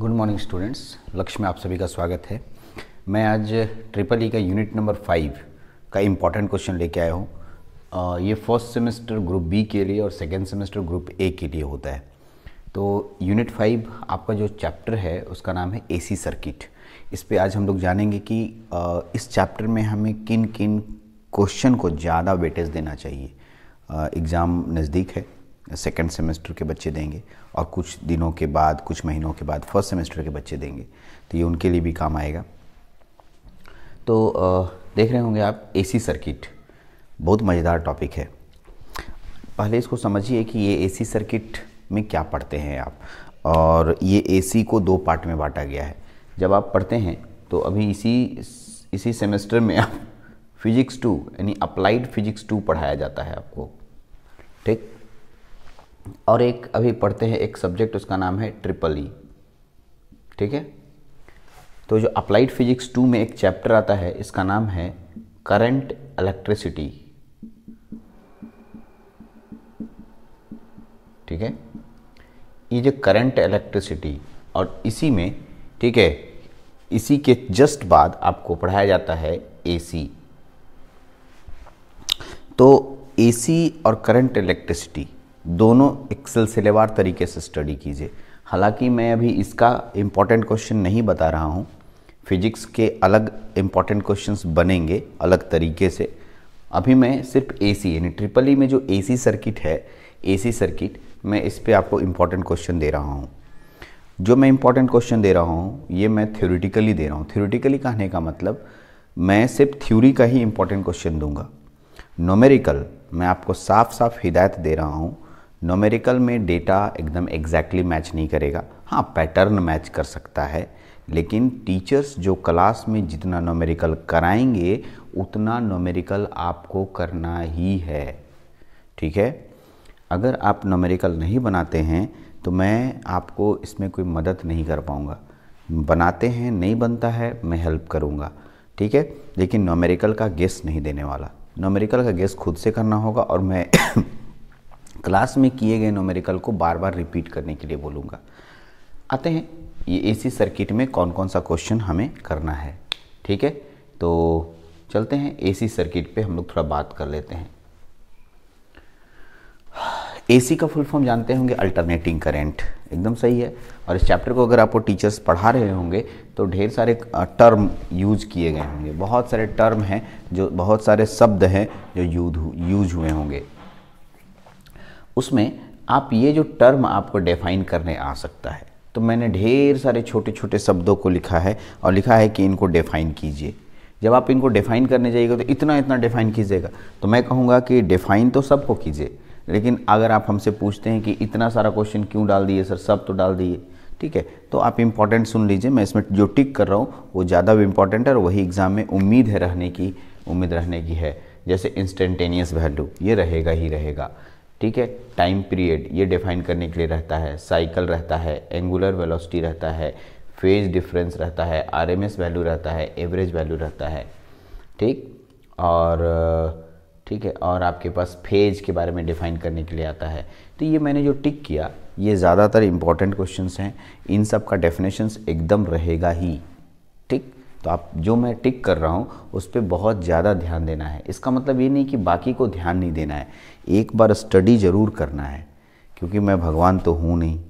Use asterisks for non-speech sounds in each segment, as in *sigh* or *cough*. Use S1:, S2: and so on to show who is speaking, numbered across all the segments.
S1: good morning students लक्ष्य में आप सभी का स्वागत है मैं आज ट्रिपल ई का यूनिट नंबर फाइव का इम्पॉर्टेंट क्वेश्चन लेके आया हूँ ये फर्स्ट सेमेस्टर ग्रुप बी के लिए और सेकेंड सेमेस्टर ग्रुप ए के लिए होता है तो यूनिट फाइव आपका जो चैप्टर है उसका नाम है एसी सर्किट इस पर आज हम लोग जानेंगे कि इस चैप्टर में हमें किन किन क्वेश्चन को ज़्यादा वेटेज देना चाहिए एग्ज़ाम नज़दीक है सेकेंड सेमेस्टर के बच्चे देंगे और कुछ दिनों के बाद कुछ महीनों के बाद फर्स्ट सेमेस्टर के बच्चे देंगे तो ये उनके लिए भी काम आएगा तो देख रहे होंगे आप एसी सर्किट बहुत मज़ेदार टॉपिक है पहले इसको समझिए कि ये एसी सर्किट में क्या पढ़ते हैं आप और ये एसी को दो पार्ट में बांटा गया है जब आप पढ़ते हैं तो अभी इसी इसी सेमेस्टर में आप फिज़िक्स टू यानी अप्लाइड फिज़िक्स टू पढ़ाया जाता है आपको ठीक और एक अभी पढ़ते हैं एक सब्जेक्ट उसका नाम है ट्रिपल ई ठीक है तो जो अप्लाइड फिजिक्स टू में एक चैप्टर आता है इसका नाम है करंट इलेक्ट्रिसिटी ठीक है ये जो करंट इलेक्ट्रिसिटी और इसी में ठीक है इसी के जस्ट बाद आपको पढ़ाया जाता है एसी तो एसी और करंट इलेक्ट्रिसिटी दोनों एक्सेल सिलेवार तरीके से स्टडी कीजिए हालांकि मैं अभी इसका इम्पॉर्टेंट क्वेश्चन नहीं बता रहा हूँ फिजिक्स के अलग इम्पॉर्टेंट क्वेश्चन बनेंगे अलग तरीके से अभी मैं सिर्फ ए सी यानी ट्रिपल ई e में जो ए सी सर्किट है ए सी सर्किट मैं इस पर आपको इम्पॉर्टेंट क्वेश्चन दे रहा हूँ जो मैं इम्पॉर्टेंट क्वेश्चन दे रहा हूँ ये मैं थ्योरेटिकली दे रहा हूँ थ्योरिटिकली कहने का मतलब मैं सिर्फ थ्योरी का ही इम्पॉर्टेंट क्वेश्चन दूंगा नोमेरिकल मैं आपको साफ साफ हिदायत दे रहा हूँ नोमेरिकल में डेटा एकदम एग्जैक्टली मैच नहीं करेगा हाँ पैटर्न मैच कर सकता है लेकिन टीचर्स जो क्लास में जितना नोमेरिकल कराएंगे उतना नोमेरिकल आपको करना ही है ठीक है अगर आप नोमेरिकल नहीं बनाते हैं तो मैं आपको इसमें कोई मदद नहीं कर पाऊँगा बनाते हैं नहीं बनता है मैं हेल्प करूँगा ठीक है लेकिन नोमेरिकल का गेस नहीं देने वाला नोमेरिकल का गेस खुद से करना होगा और मैं क्लास में किए गए नोमेरिकल को बार बार रिपीट करने के लिए बोलूँगा आते हैं ये एसी सर्किट में कौन कौन सा क्वेश्चन हमें करना है ठीक है तो चलते हैं एसी सर्किट पे हम लोग थोड़ा बात कर लेते हैं एसी का फुल फॉर्म जानते होंगे अल्टरनेटिंग करंट एकदम सही है और इस चैप्टर को अगर आपको टीचर्स पढ़ा रहे होंगे तो ढेर सारे टर्म यूज किए गए होंगे बहुत सारे टर्म हैं जो बहुत सारे शब्द हैं जो यूज यूज हुए होंगे उसमें आप ये जो टर्म आपको डिफाइन करने आ सकता है तो मैंने ढेर सारे छोटे छोटे शब्दों को लिखा है और लिखा है कि इनको डिफाइन कीजिए जब आप इनको डिफाइन करने जाइएगा तो इतना इतना डिफाइन कीजिएगा तो मैं कहूँगा कि डिफाइन तो सबको कीजिए लेकिन अगर आप हमसे पूछते हैं कि इतना सारा क्वेश्चन क्यों डाल दिए सर सब तो डाल दिए ठीक है तो आप इम्पॉर्टेंट सुन लीजिए मैं इसमें जो टिक कर रहा हूँ वो ज़्यादा भी इम्पॉर्टेंट है और वही एग्ज़ाम में उम्मीद है रहने की उम्मीद रहने की है जैसे इंस्टेंटेनियस वैल्यू ये रहेगा ही रहेगा ठीक है टाइम पीरियड ये डिफाइन करने के लिए रहता है साइकिल रहता है एंगुलर वेलोसिटी रहता है फेज डिफरेंस रहता है आर वैल्यू रहता है एवरेज वैल्यू रहता है ठीक और ठीक है और आपके पास फेज के बारे में डिफाइन करने के लिए आता है तो ये मैंने जो टिक किया ये ज़्यादातर इम्पॉर्टेंट क्वेश्चंस हैं इन सब का डेफिनेशंस एकदम रहेगा ही तो आप जो मैं टिक कर रहा हूँ उस पर बहुत ज़्यादा ध्यान देना है इसका मतलब ये नहीं कि बाकी को ध्यान नहीं देना है एक बार स्टडी ज़रूर करना है क्योंकि मैं भगवान तो हूँ नहीं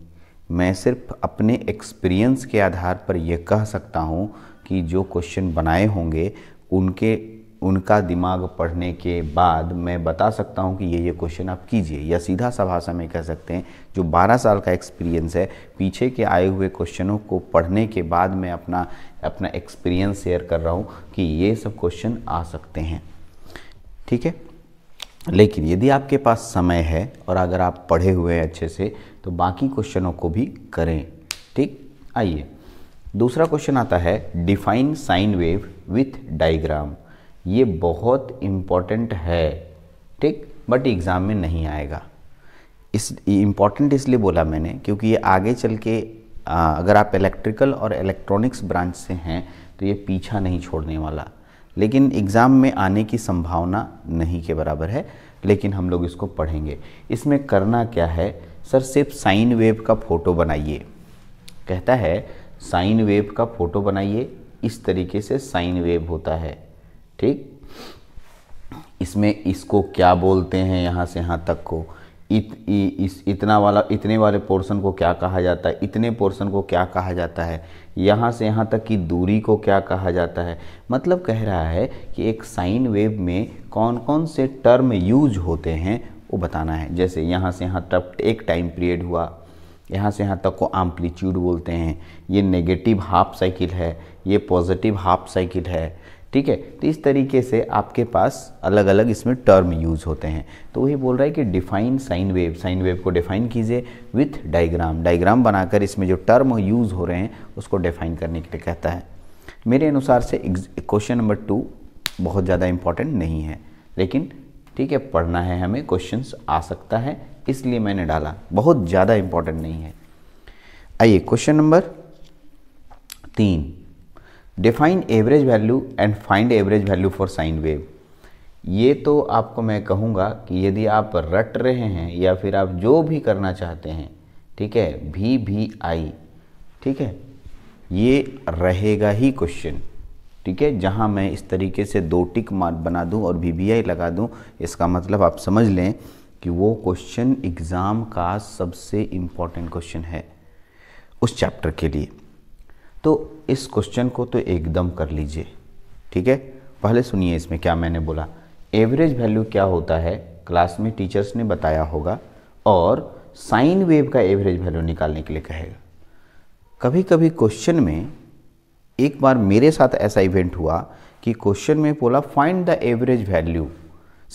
S1: मैं सिर्फ अपने एक्सपीरियंस के आधार पर यह कह सकता हूँ कि जो क्वेश्चन बनाए होंगे उनके उनका दिमाग पढ़ने के बाद मैं बता सकता हूँ कि ये ये क्वेश्चन आप कीजिए या सीधा सा भाषा में कह सकते हैं जो 12 साल का एक्सपीरियंस है पीछे के आए हुए क्वेश्चनों को पढ़ने के बाद मैं अपना अपना एक्सपीरियंस शेयर कर रहा हूँ कि ये सब क्वेश्चन आ सकते हैं ठीक है लेकिन यदि आपके पास समय है और अगर आप पढ़े हुए हैं अच्छे से तो बाकी क्वेश्चनों को भी करें ठीक आइए दूसरा क्वेश्चन आता है define sine wave with diagram ये बहुत इम्पॉर्टेंट है ठीक बट एग्ज़ाम में नहीं आएगा इस इम्पॉर्टेंट इसलिए बोला मैंने क्योंकि ये आगे चल के आ, अगर आप इलेक्ट्रिकल और इलेक्ट्रॉनिक्स ब्रांच से हैं तो ये पीछा नहीं छोड़ने वाला लेकिन एग्ज़ाम में आने की संभावना नहीं के बराबर है लेकिन हम लोग इसको पढ़ेंगे इसमें करना क्या है सर सिर्फ साइन वेव का फ़ोटो बनाइए कहता है साइन वेव का फ़ोटो बनाइए इस तरीके से साइन वेव होता है ठीक इसमें इसको क्या बोलते हैं यहाँ से यहाँ तक को इत, इ, इस इतना वाला इतने वाले पोर्शन को क्या कहा जाता है इतने पोर्शन को क्या कहा जाता है यहाँ से यहाँ तक की दूरी को क्या कहा जाता है मतलब कह रहा है कि एक साइन वेव में कौन कौन से टर्म यूज होते हैं वो बताना है जैसे यहाँ से यहाँ तक एक टाइम पीरियड हुआ यहाँ से यहाँ तक को एम्पलीट्यूड बोलते हैं ये नेगेटिव हाफ साइकिल है ये पॉजिटिव हाफ साइकिल है ठीक है तो इस तरीके से आपके पास अलग अलग इसमें टर्म यूज़ होते हैं तो वही बोल रहा है कि define sine wave sine wave को डिफाइन कीजिए विथ डायग्राम डायग्राम बनाकर इसमें जो टर्म यूज़ हो रहे हैं उसको डिफाइन करने के लिए कहता है मेरे अनुसार से क्वेश्चन नंबर टू बहुत ज़्यादा इम्पॉर्टेंट नहीं है लेकिन ठीक है पढ़ना है हमें क्वेश्चंस आ सकता है इसलिए मैंने डाला बहुत ज़्यादा इम्पॉर्टेंट नहीं है आइए क्वेश्चन नंबर तीन define average value and find average value for sine wave ये तो आपको मैं कहूँगा कि यदि आप रट रहे हैं या फिर आप जो भी करना चाहते हैं ठीक है भी भी आई ठीक है ये रहेगा ही क्वेश्चन ठीक है जहाँ मैं इस तरीके से दो टिक मार्क बना दूँ और भी वी आई लगा दूँ इसका मतलब आप समझ लें कि वो क्वेश्चन एग्ज़ाम का सबसे इम्पॉर्टेंट क्वेश्चन है उस चैप्टर के लिए तो इस क्वेश्चन को तो एकदम कर लीजिए ठीक है पहले सुनिए इसमें क्या मैंने बोला एवरेज वैल्यू क्या होता है क्लास में टीचर्स ने बताया होगा और साइन वेव का एवरेज वैल्यू निकालने के लिए कहेगा कभी कभी क्वेश्चन में एक बार मेरे साथ ऐसा इवेंट हुआ कि क्वेश्चन में बोला फाइंड द एवरेज वैल्यू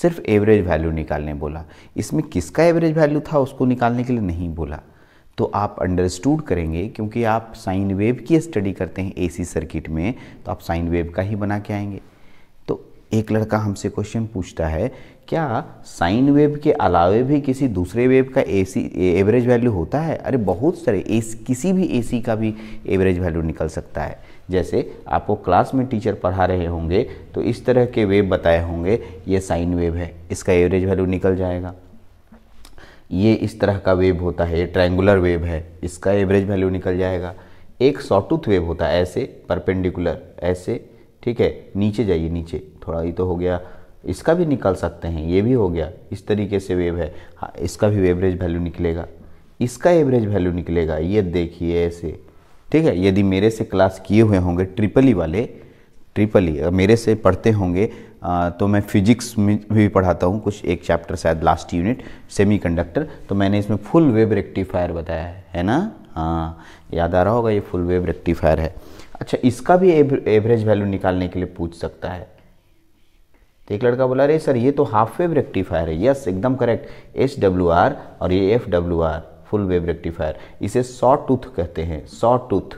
S1: सिर्फ एवरेज वैल्यू निकालने बोला इसमें किसका एवरेज वैल्यू था उसको निकालने के लिए नहीं बोला तो आप अंडरस्टूड करेंगे क्योंकि आप साइन वेव की स्टडी करते हैं एसी सर्किट में तो आप साइन वेव का ही बना के आएंगे तो एक लड़का हमसे क्वेश्चन पूछता है क्या साइन वेव के अलावे भी किसी दूसरे वेव का एसी एवरेज वैल्यू होता है अरे बहुत सारे ए किसी भी एसी का भी एवरेज वैल्यू निकल सकता है जैसे आपको क्लास में टीचर पढ़ा रहे होंगे तो इस तरह के वेव बताए होंगे ये साइन वेव है इसका एवरेज वैल्यू निकल जाएगा ये इस तरह का वेव होता है ये ट्रायंगुलर वेव है इसका एवरेज वैल्यू निकल जाएगा एक सॉटूथ वेव होता है ऐसे परपेंडिकुलर ऐसे ठीक है नीचे जाइए नीचे थोड़ा ये तो हो गया इसका भी निकल सकते हैं ये भी हो गया इस तरीके से वेव है हाँ इसका भी एवरेज वैल्यू निकलेगा इसका एवरेज वैल्यू निकलेगा ये देखिए ऐसे ठीक है यदि मेरे से क्लास किए हुए होंगे ट्रिपल ई e वाले ट्रिपल ई e, मेरे से पढ़ते होंगे तो मैं फिजिक्स में भी पढ़ाता हूँ कुछ एक चैप्टर शायद लास्ट यूनिट सेमीकंडक्टर तो मैंने इसमें फुल वेव रेक्टिफायर बताया है है ना हाँ याद आ रहा होगा ये फुल वेव रेक्टिफायर है अच्छा इसका भी एवरेज वैल्यू निकालने के लिए पूछ सकता है तो एक लड़का बोला अरे सर ये तो हाफ वेव रेक्टिफायर है यस एकदम करेक्ट एच डब्ल्यू आर और ये F W R full wave rectifier इसे सॉ टूथ कहते हैं सॉ टूथ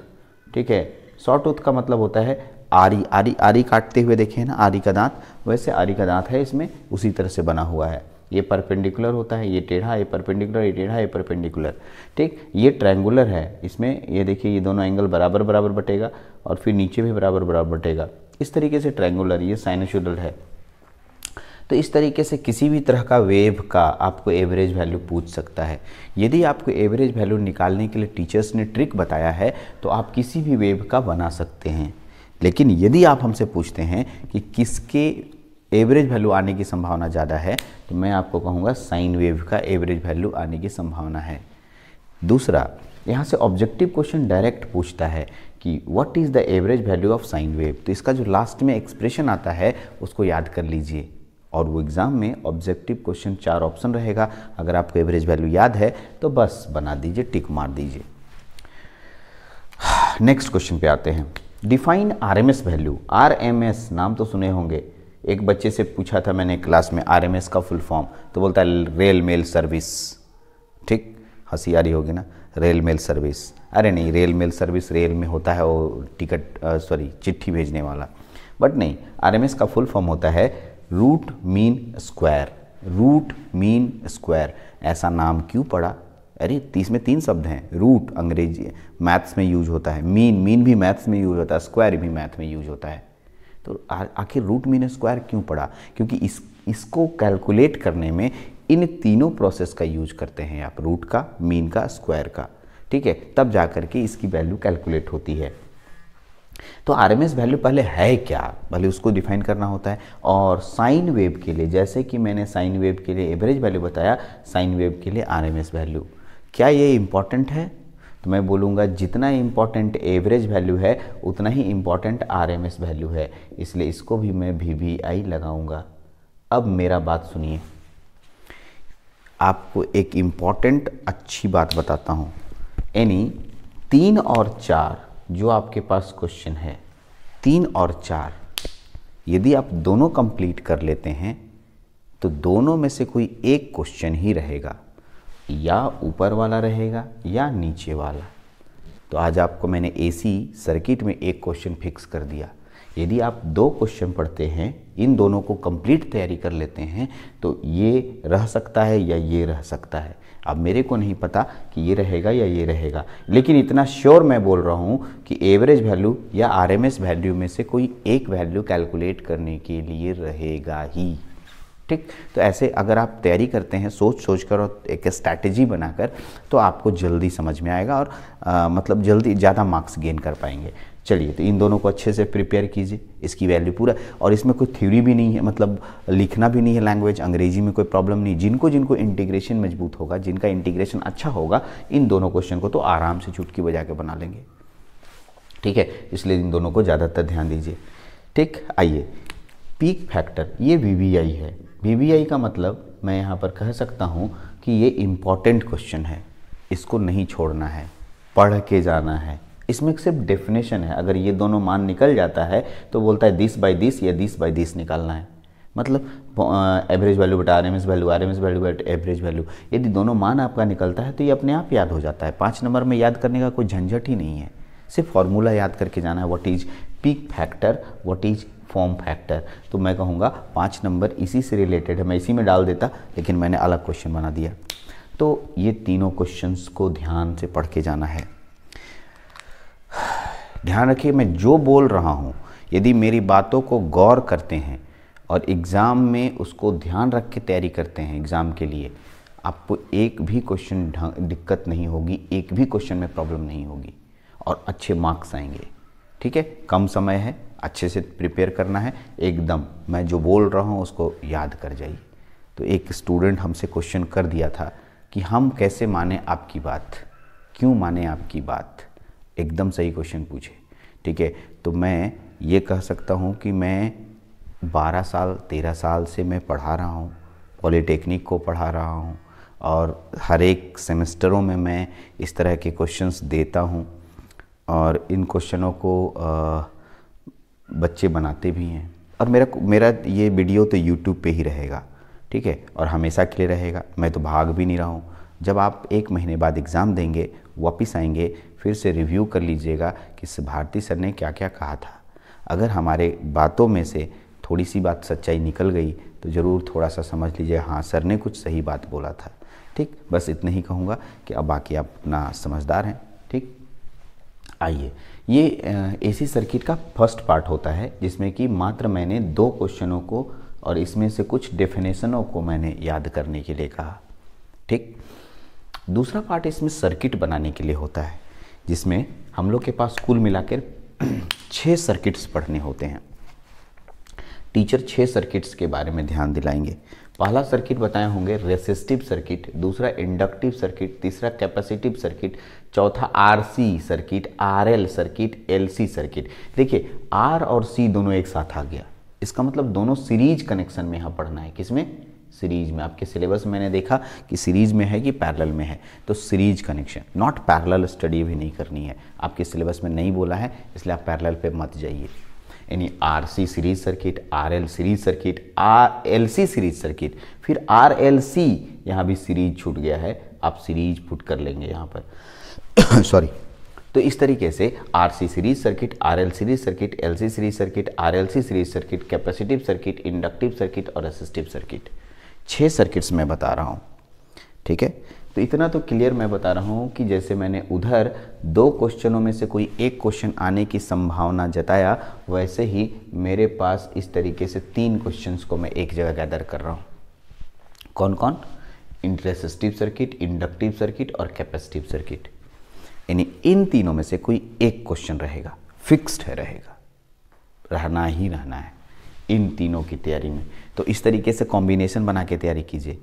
S1: ठीक है सॉ टूथ का मतलब होता है आरी आरी आरी काटते हुए देखे ना आरी का दांत वैसे आरी का दांत है इसमें उसी तरह से बना हुआ है ये परपेंडिकुलर होता है ये टेढ़ा ये परपेंडिकुलर ये टेढ़ा ये परपेंडिकुलर ठीक ये ट्रायंगुलर है इसमें ये देखिए ये दोनों एंगल बराबर बराबर बटेगा और फिर नीचे भी बराबर बराबर बटेगा इस तरीके से ट्रायंगुलर ये साइनशुडल है तो इस तरीके से किसी भी तरह का वेव का आपको एवरेज वैल्यू पूछ सकता है यदि आपको एवरेज वैल्यू निकालने के लिए टीचर्स ने ट्रिक बताया है तो आप किसी भी वेव का बना सकते हैं लेकिन यदि आप हमसे पूछते हैं कि किसके एवरेज वैल्यू आने की संभावना ज़्यादा है तो मैं आपको कहूँगा साइन वेव का एवरेज वैल्यू आने की संभावना है दूसरा यहाँ से ऑब्जेक्टिव क्वेश्चन डायरेक्ट पूछता है कि what is the average value of sine wave तो इसका जो लास्ट में एक्सप्रेशन आता है उसको याद कर लीजिए और वो एग्ज़ाम में ऑब्जेक्टिव क्वेश्चन चार ऑप्शन रहेगा अगर आपको एवरेज वैल्यू याद है तो बस बना दीजिए टिक मार दीजिए नेक्स्ट *sighs* क्वेश्चन पे आते हैं डिफाइन आरएमएस वैल्यू आरएमएस नाम तो सुने होंगे एक बच्चे से पूछा था मैंने क्लास में आरएमएस का फुल फॉर्म तो बोलता है रेल मेल सर्विस ठीक हंसी आ रही होगी ना रेल मेल सर्विस अरे नहीं रेल मेल सर्विस रेल में होता है वो टिकट सॉरी चिट्ठी भेजने वाला बट नहीं आरएमएस का फुल फॉर्म होता है root mean square root mean square ऐसा नाम क्यों पड़ा अरे तीस में तीन शब्द हैं रूट अंग्रेजी मैथ्स में यूज होता है मीन मीन भी मैथ्स में यूज होता है स्क्वायर भी मैथ में यूज होता है तो आखिर रूट मीन स्क्वायर क्यों पड़ा क्योंकि इस इसको कैलकुलेट करने में इन तीनों प्रोसेस का यूज करते हैं आप रूट का मीन का स्क्वायर का ठीक है तब जा करके के इसकी वैल्यू कैलकुलेट होती है तो आर एम एस वैल्यू पहले है क्या भले उसको डिफाइन करना होता है और साइन वेव के लिए जैसे कि मैंने साइन वेव के लिए एवरेज वैल्यू बताया साइन वेव के लिए आर एम एस वैल्यू क्या ये इम्पॉर्टेंट है तो मैं बोलूँगा जितना इम्पॉर्टेंट एवरेज वैल्यू है उतना ही इम्पॉर्टेंट आर वैल्यू है इसलिए इसको भी मैं वी वी आई लगाऊँगा अब मेरा बात सुनिए आपको एक इम्पॉर्टेंट अच्छी बात बताता हूँ यानी तीन और चार जो आपके पास क्वेश्चन है तीन और चार यदि आप दोनों कंप्लीट कर लेते हैं तो दोनों में से कोई एक क्वेश्चन ही रहेगा या ऊपर वाला रहेगा या नीचे वाला तो आज आपको मैंने एसी सर्किट में एक क्वेश्चन फिक्स कर दिया यदि आप दो क्वेश्चन पढ़ते हैं इन दोनों को कंप्लीट तैयारी कर लेते हैं तो ये रह सकता है या ये रह सकता है अब मेरे को नहीं पता कि ये रहेगा या ये रहेगा लेकिन इतना श्योर मैं बोल रहा हूँ कि एवरेज वैल्यू या आरएमएस वैल्यू में से कोई एक वैल्यू कैलकुलेट करने के लिए रहेगा ही ठीक तो ऐसे अगर आप तैयारी करते हैं सोच सोच कर और एक स्ट्रैटेजी बनाकर तो आपको जल्दी समझ में आएगा और आ, मतलब जल्दी ज़्यादा मार्क्स गेन कर पाएंगे चलिए तो इन दोनों को अच्छे से प्रिपेयर कीजिए इसकी वैल्यू पूरा और इसमें कोई थ्योरी भी नहीं है मतलब लिखना भी नहीं है लैंग्वेज अंग्रेजी में कोई प्रॉब्लम नहीं जिनको जिनको इंटीग्रेशन मजबूत होगा जिनका इंटीग्रेशन अच्छा होगा इन दोनों क्वेश्चन को तो आराम से चुटकी बजा के बना लेंगे ठीक है इसलिए इन दोनों को ज़्यादातर ध्यान दीजिए ठीक आइए पीक फैक्टर ये वी है वी का मतलब मैं यहाँ पर कह सकता हूँ कि ये इम्पॉर्टेंट क्वेश्चन है इसको नहीं छोड़ना है पढ़ के जाना है इसमें सिर्फ डेफिनेशन है अगर ये दोनों मान निकल जाता है तो बोलता है दिस बाई दिस या दिस बाई दिस निकालना है मतलब एवरेज वैल्यू बटा R M S value R M S value but average value यदि दोनों मान आपका निकलता है तो ये अपने आप याद हो जाता है पाँच नंबर में याद करने का कोई झंझट ही नहीं है सिर्फ फार्मूला याद करके जाना है what is peak factor what is form factor तो मैं कहूँगा पाँच नंबर इसी से रिलेटेड है मैं इसी में डाल देता लेकिन मैंने अलग क्वेश्चन बना दिया तो ये तीनों क्वेश्चन को ध्यान से पढ़ के जाना है ध्यान रखिए मैं जो बोल रहा हूँ यदि मेरी बातों को गौर करते हैं और एग्ज़ाम में उसको ध्यान रख के तैयारी करते हैं एग्ज़ाम के लिए आपको एक भी क्वेश्चन दिक्कत नहीं होगी एक भी क्वेश्चन में प्रॉब्लम नहीं होगी और अच्छे मार्क्स आएंगे ठीक है कम समय है अच्छे से प्रिपेयर करना है एकदम मैं जो बोल रहा हूँ उसको याद कर जाइए तो एक स्टूडेंट हमसे क्वेश्चन कर दिया था कि हम कैसे माने आपकी बात क्यों माने आपकी बात एकदम सही क्वेश्चन पूछे ठीक है तो मैं ये कह सकता हूँ कि मैं 12 साल 13 साल से मैं पढ़ा रहा हूँ पॉलीटेक्निक को पढ़ा रहा हूँ और हर एक सेमेस्टरों में मैं इस तरह के क्वेश्चंस देता हूँ और इन क्वेश्चनों को आ, बच्चे बनाते भी हैं और मेरा मेरा ये वीडियो तो यूट्यूब पे ही रहेगा ठीक है और हमेशा के लिए रहेगा मैं तो भाग भी नहीं रहा हूँ जब आप एक महीने बाद एग्ज़ाम देंगे वापस आएंगे फिर से रिव्यू कर लीजिएगा कि भारती सर ने क्या क्या कहा था अगर हमारे बातों में से थोड़ी सी बात सच्चाई निकल गई तो ज़रूर थोड़ा सा समझ लीजिए हाँ सर ने कुछ सही बात बोला था ठीक बस इतना ही कहूँगा कि अब बाकी आप अपना समझदार हैं ठीक आइए ये एसी सर्किट का फर्स्ट पार्ट होता है जिसमें कि मात्र मैंने दो क्वेश्चनों को और इसमें से कुछ डेफिनेशनों को मैंने याद करने के लिए कहा ठीक दूसरा पार्ट इसमें सर्किट बनाने के लिए होता है जिसमें हम लोग के पास कुल मिलाकर *clears throat* छः सर्किट्स पढ़ने होते हैं टीचर छः सर्किट्स के बारे में ध्यान दिलाएंगे पहला सर्किट बताए होंगे रेसिस्टिव सर्किट दूसरा इंडक्टिव सर्किट तीसरा कैपेसिटिव सर्किट चौथा RC circuit RL circuit LC circuit देखिए आर और सी दोनों एक साथ आ गया इसका मतलब दोनों सीरीज कनेक्शन में यहाँ पढ़ना है किसमें सीरीज में आपके सिलेबस मैंने देखा कि सीरीज में है कि पैरेलल में है तो series connection not parallel study भी नहीं करनी है आपके सिलेबस में नहीं बोला है इसलिए आप पैरेलल पे मत जाइए यानी R C series circuit R L series circuit R L C series circuit फिर आर एल सी यहाँ भी सीरीज छूट गया है आप सीरीज पुट कर लेंगे यहाँ पर सॉरी *coughs* तो इस तरीके से R C series circuit R L series circuit L C series circuit R L C series circuit capacitive circuit inductive circuit और असिस्टिव सर्किट छः सर्किट्स मैं बता रहा हूँ ठीक है तो इतना तो क्लियर मैं बता रहा हूँ कि जैसे मैंने उधर दो क्वेश्चनों में से कोई एक क्वेश्चन आने की संभावना जताया वैसे ही मेरे पास इस तरीके से तीन क्वेश्चंस को मैं एक जगह गैदर कर रहा हूँ कौन कौन इंटरेसिस्टिव सर्किट इंडक्टिव सर्किट और कैपेसिटिव सर्किट यानी इन तीनों में से कोई एक क्वेश्चन रहेगा फिक्स्ड है रहेगा रहना ही रहना है इन तीनों की तैयारी में तो इस तरीके से कॉम्बिनेशन बना के तैयारी कीजिए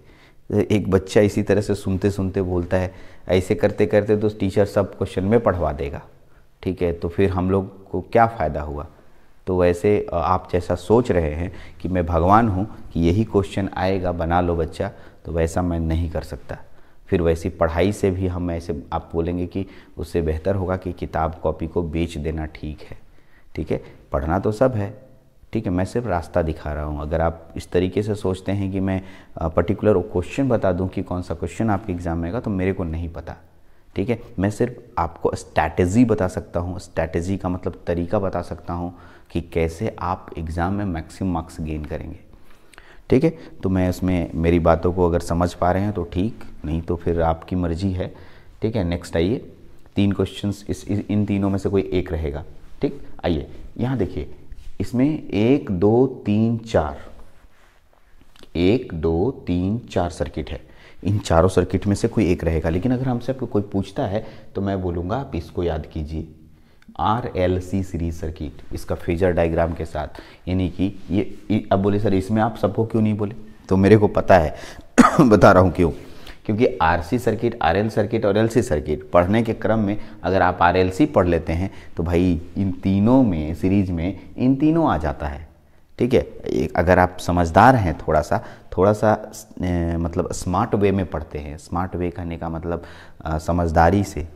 S1: एक बच्चा इसी तरह से सुनते सुनते बोलता है ऐसे करते करते तो टीचर सब क्वेश्चन में पढ़वा देगा ठीक है तो फिर हम लोग को क्या फ़ायदा हुआ तो वैसे आप जैसा सोच रहे हैं कि मैं भगवान हूँ कि यही क्वेश्चन आएगा बना लो बच्चा तो वैसा मैं नहीं कर सकता फिर वैसी पढ़ाई से भी हम ऐसे आप बोलेंगे कि उससे बेहतर होगा कि किताब कॉपी को बेच देना ठीक है ठीक है पढ़ना तो सब है ठीक है मैं सिर्फ रास्ता दिखा रहा हूँ अगर आप इस तरीके से सोचते हैं कि मैं पर्टिकुलर क्वेश्चन बता दूँ कि कौन सा क्वेश्चन आपके एग्ज़ाम में आएगा तो मेरे को नहीं पता ठीक है मैं सिर्फ आपको स्ट्रैटेजी बता सकता हूँ स्ट्रैटेजी का मतलब तरीका बता सकता हूँ कि कैसे आप एग्ज़ाम में मैक्सिमम मार्क्स गेन करेंगे ठीक है तो मैं उसमें मेरी बातों को अगर समझ पा रहे हैं तो ठीक नहीं तो फिर आपकी मर्जी है ठीक है नेक्स्ट आइए तीन क्वेश्चंस इस इन तीनों में से कोई एक रहेगा ठीक आइए यहाँ देखिए इसमें एक दो तीन चार एक दो तीन चार सर्किट है इन चारों सर्किट में से कोई एक रहेगा लेकिन अगर हमसे आपको कोई पूछता है तो मैं बोलूँगा आप इसको याद कीजिए R L C series circuit इसका फेजर डायग्राम के साथ यानी कि ये अब बोले सर इसमें आप सबको क्यों नहीं बोले तो मेरे को पता है *coughs* बता रहा हूँ क्यों क्योंकि आरसी सर्किट आरएल सर्किट और एलसी सर्किट पढ़ने के क्रम में अगर आप आरएलसी पढ़ लेते हैं तो भाई इन तीनों में सीरीज में इन तीनों आ जाता है ठीक है अगर आप समझदार हैं थोड़ा सा थोड़ा सा ए, मतलब स्मार्ट वे में पढ़ते हैं स्मार्ट वे कहने का मतलब आ, समझदारी से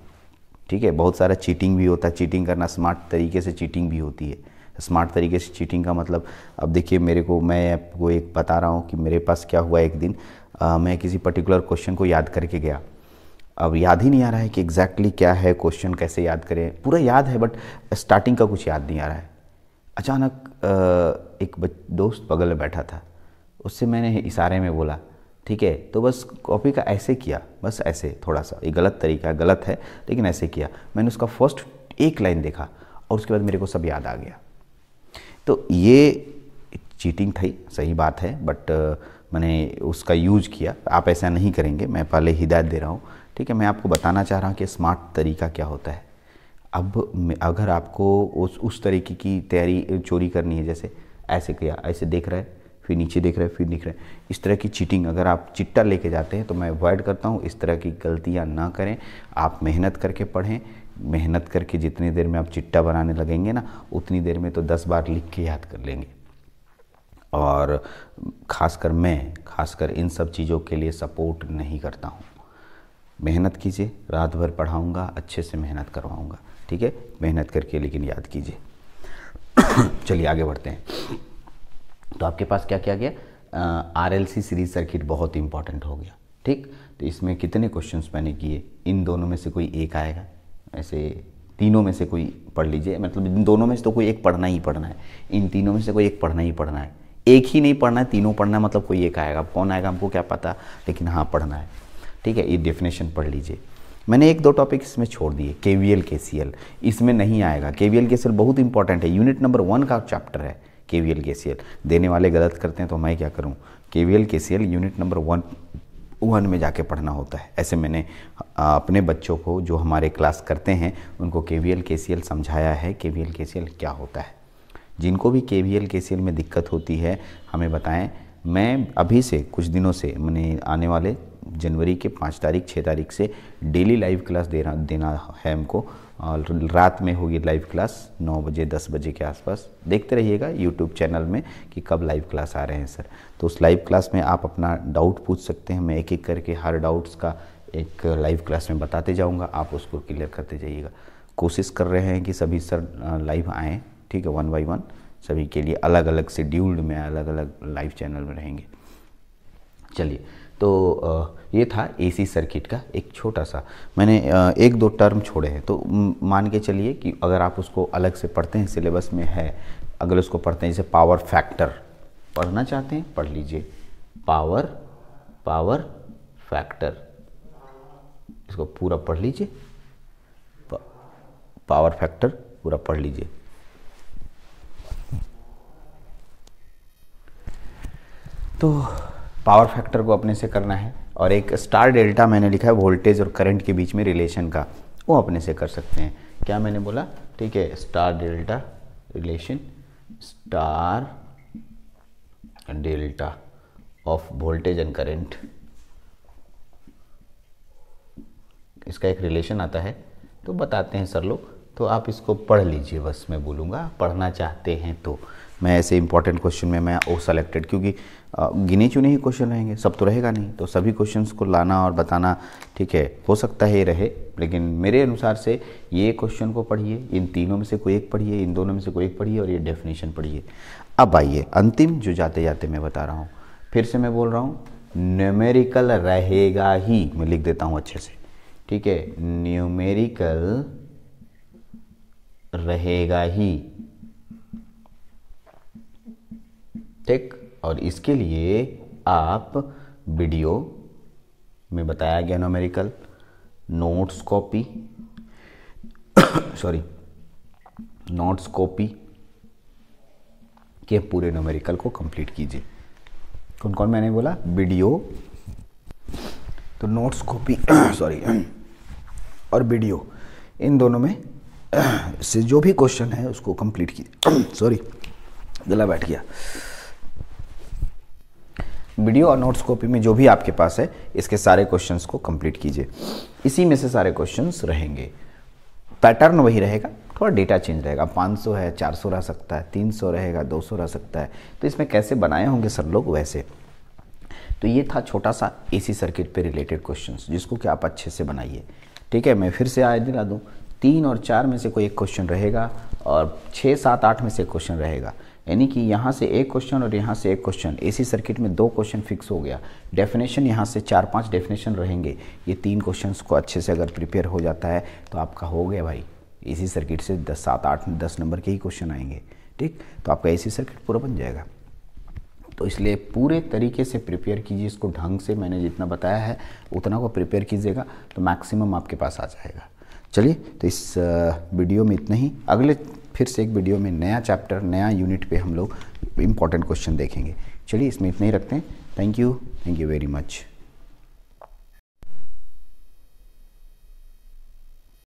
S1: ठीक है बहुत सारा चीटिंग भी होता है चीटिंग करना स्मार्ट तरीके से चीटिंग भी होती है स्मार्ट तरीके से चीटिंग का मतलब अब देखिए मेरे को मैं आपको एक बता रहा हूँ कि मेरे पास क्या हुआ एक दिन आ, मैं किसी पर्टिकुलर क्वेश्चन को याद करके गया अब याद ही नहीं आ रहा है कि एग्जैक्टली exactly क्या है क्वेश्चन कैसे याद करें पूरा याद है बट स्टार्टिंग का कुछ याद नहीं आ रहा है अचानक एक दोस्त बगल में बैठा था उससे मैंने इशारे में बोला ठीक है तो बस कॉपी का ऐसे किया बस ऐसे थोड़ा सा ये गलत तरीका गलत है लेकिन ऐसे किया मैंने उसका फर्स्ट एक लाइन देखा और उसके बाद मेरे को सब याद आ गया तो ये चीटिंग थी सही बात है बट मैंने उसका यूज किया आप ऐसा नहीं करेंगे मैं पहले हिदायत दे रहा हूँ ठीक है मैं आपको बताना चाह रहा हूँ कि स्मार्ट तरीका क्या होता है अब अगर आपको उस उस तरीके की तैयारी चोरी करनी है जैसे ऐसे किया ऐसे देख रहा है फिर नीचे देख रहे फिर दिख रहे हैं इस तरह की चीटिंग अगर आप चिट्टा लेके जाते हैं तो मैं अवॉइड करता हूँ इस तरह की गलतियाँ ना करें आप मेहनत करके पढ़ें मेहनत करके जितनी देर में आप चिट्टा बनाने लगेंगे ना उतनी देर में तो दस बार लिख के याद कर लेंगे और खासकर मैं खासकर इन सब चीज़ों के लिए सपोर्ट नहीं करता हूँ मेहनत कीजिए रात भर पढ़ाऊँगा अच्छे से मेहनत करवाऊँगा ठीक है मेहनत करके लेकिन याद कीजिए *coughs* चलिए आगे बढ़ते हैं तो आपके पास क्या क्या गया R L C series circuit बहुत इंपॉर्टेंट हो गया ठीक तो इसमें कितने क्वेश्चंस मैंने किए इन दोनों में से कोई एक आएगा ऐसे तीनों में से कोई पढ़ लीजिए मतलब इन दोनों में से तो कोई एक पढ़ना ही पढ़ना है इन तीनों में से कोई एक पढ़ना ही पढ़ना है एक ही नहीं पढ़ना है तीनों पढ़ना है मतलब कोई एक आएगा कौन आएगा हमको क्या पता लेकिन हाँ पढ़ना है ठीक है ये डेफिनेशन पढ़ लीजिए मैंने एक दो टॉपिक इसमें छोड़ दिए के V L K C L इसमें नहीं आएगा के V L K C L बहुत इंपॉर्टेंट है यूनिट नंबर वन का चैप्टर है K V L K C L देने वाले गलत करते हैं तो मैं क्या करूँ के V L K C L unit number one one में जाके पढ़ना होता है ऐसे मैंने अपने बच्चों को जो हमारे क्लास करते हैं उनको के V L K C L समझाया है K V L K C L क्या होता है जिनको भी के वी एल में दिक्कत होती है हमें बताएं मैं अभी से कुछ दिनों से मैंने आने वाले जनवरी के पाँच तारीख छः तारीख से डेली लाइव क्लास दे रहा देना है हमको और रात में होगी लाइव क्लास नौ बजे दस बजे के आसपास देखते रहिएगा यूट्यूब चैनल में कि कब लाइव क्लास आ रहे हैं सर तो उस लाइव क्लास में आप अपना डाउट पूछ सकते हैं मैं एक एक करके हर डाउट्स का एक लाइव क्लास में बताते जाऊँगा आप उसको क्लियर करते जाइएगा कोशिश कर रहे हैं कि सभी सर लाइव आएँ ठीक है वन बाई वन सभी के लिए अलग अलग शेड्यूल्ड में अलग अलग लाइव चैनल में रहेंगे चलिए तो ये था एसी सर्किट का एक छोटा सा मैंने एक दो टर्म छोड़े हैं तो मान के चलिए कि अगर आप उसको अलग से पढ़ते हैं सिलेबस में है अगर उसको पढ़ते हैं जैसे पावर फैक्टर पढ़ना चाहते हैं पढ़ लीजिए पावर पावर फैक्टर इसको पूरा पढ़ लीजिए पावर फैक्टर पूरा पढ़ लीजिए तो पावर फैक्टर को अपने से करना है और एक स्टार डेल्टा मैंने लिखा है वोल्टेज और करंट के बीच में रिलेशन का वो अपने से कर सकते हैं क्या मैंने बोला ठीक है star delta relation star delta of voltage and current इसका एक रिलेशन आता है तो बताते हैं सर लोग तो आप इसको पढ़ लीजिए बस मैं बोलूँगा पढ़ना चाहते हैं तो मैं ऐसे इंपॉर्टेंट क्वेश्चन में मैं ओ सेलेक्टेड क्योंकि गिने चुने ही क्वेश्चन रहेंगे सब तो रहेगा नहीं तो सभी क्वेश्चंस को लाना और बताना ठीक है हो सकता है रहे लेकिन मेरे अनुसार से ये क्वेश्चन को पढ़िए इन तीनों में से कोई एक पढ़िए इन दोनों में से कोई एक पढ़िए और ये डेफिनेशन पढ़िए अब आइए अंतिम जो जाते जाते मैं बता रहा हूँ फिर से मैं बोल रहा हूँ न्यूमेरिकल रहेगा ही मैं लिख देता हूँ अच्छे से ठीक है न्यूमेरिकल रहेगा ही ठीक और इसके लिए आप वीडियो में बताया गया numerical notes copy sorry notes copy के पूरे नोमेरिकल को कंप्लीट कीजिए कौन कौन मैंने बोला वीडियो तो नोट्स कॉपी सॉरी और वीडियो इन दोनों में से जो भी क्वेश्चन है उसको कंप्लीट कीजिए सॉरी *coughs* गला बैठ गया वीडियो और नोट्स कॉपी में जो भी आपके पास है इसके सारे क्वेश्चंस को कंप्लीट कीजिए इसी में से सारे क्वेश्चंस रहेंगे पैटर्न वही रहेगा थोड़ा डेटा चेंज रहेगा 500 है 400 रह सकता है 300 रहेगा 200 रह सकता है तो इसमें कैसे बनाए होंगे सर लोग वैसे तो ये था छोटा सा एसी सर्किट पे रिलेटेड क्वेश्चंस जिसको कि आप अच्छे से बनाइए ठीक है मैं फिर से आए दिला दूँ तीन और चार में से कोई एक क्वेश्चन रहेगा और छः सात आठ में से क्वेश्चन रहेगा यानी कि यहाँ से एक क्वेश्चन और यहाँ से एक क्वेश्चन एसी सर्किट में दो क्वेश्चन फिक्स हो गया डेफिनेशन यहाँ से चार पांच डेफिनेशन रहेंगे ये तीन क्वेश्चन को अच्छे से अगर प्रिपेयर हो जाता है तो आपका हो गया भाई एसी सर्किट से दस सात आठ दस नंबर के ही क्वेश्चन आएंगे ठीक तो आपका ए सर्किट पूरा बन जाएगा तो इसलिए पूरे तरीके से प्रिपेयर कीजिए इसको ढंग से मैंने जितना बताया है उतना को प्रिपेयर कीजिएगा तो मैक्सिमम आपके पास आ जाएगा चलिए तो इस वीडियो में इतना ही अगले फिर से एक वीडियो में नया चैप्टर नया यूनिट पे हम लोग इम्पॉर्टेंट क्वेश्चन देखेंगे चलिए इसमें इतना ही रखते हैं thank you thank you very much